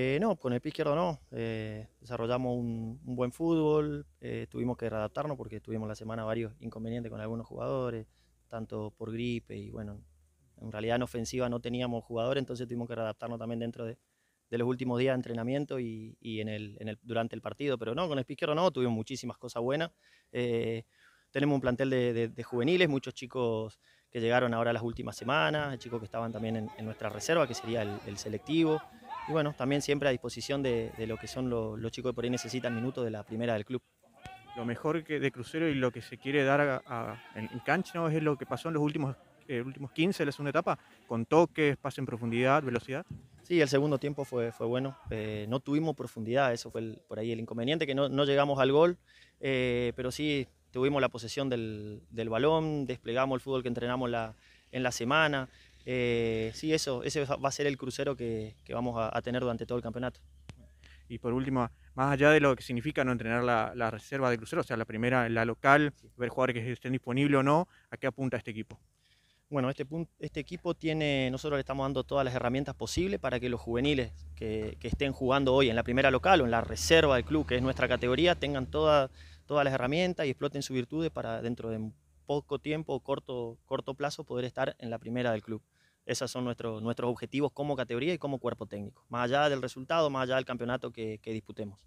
Eh, no, con el pie no. Eh, desarrollamos un, buen fútbol, eh, tuvimos que readaptarnos porque tuvimos la semana varios inconvenientes con algunos jugadores, tanto por gripe y bueno, en realidad en ofensiva no teníamos jugadores, entonces tuvimos que readaptarnos también dentro de, los últimos días de entrenamiento y, el, durante el partido. Pero no, con el pie no, tuvimos muchísimas cosas buenas. tenemos un plantel de, juveniles, muchos chicos que llegaron ahora las últimas semanas, chicos que estaban también en, nuestra reserva, que sería el selectivo y bueno, también siempre a disposición de, de lo que son los chicos que por ahí necesitan minutos de la primera del club. Lo mejor que de Crucero y lo que se quiere dar en, cancha ¿no? es lo que pasó en los últimos, eh, últimos 15 de la segunda etapa, con toques, pase en profundidad, velocidad. Sí, el segundo tiempo fue, fue bueno. Eh, no tuvimos profundidad, eso fue por ahí el inconveniente, que no, llegamos al gol, eh, pero sí tuvimos la posesión del, balón, desplegamos el fútbol que entrenamos la, en la semana. Eh, sí, eso, ese va a ser el crucero que, vamos a, tener durante todo el campeonato. Y por último, más allá de lo que significa no entrenar la, reserva de crucero, o sea, la primera, la local, ver jugadores que estén disponibles o no, ¿a qué apunta este equipo? Bueno, este, este, equipo tiene, nosotros le estamos dando todas las herramientas posibles para que los juveniles que, estén jugando hoy en la primera local o en la reserva del club, que es nuestra categoría, tengan todas las herramientas y exploten sus virtudes para dentro de poco tiempo o corto, corto plazo poder estar en la primera del club. Esos son nuestros, nuestros objetivos como categoría y como cuerpo técnico, más allá del resultado, más allá del campeonato que, que disputemos.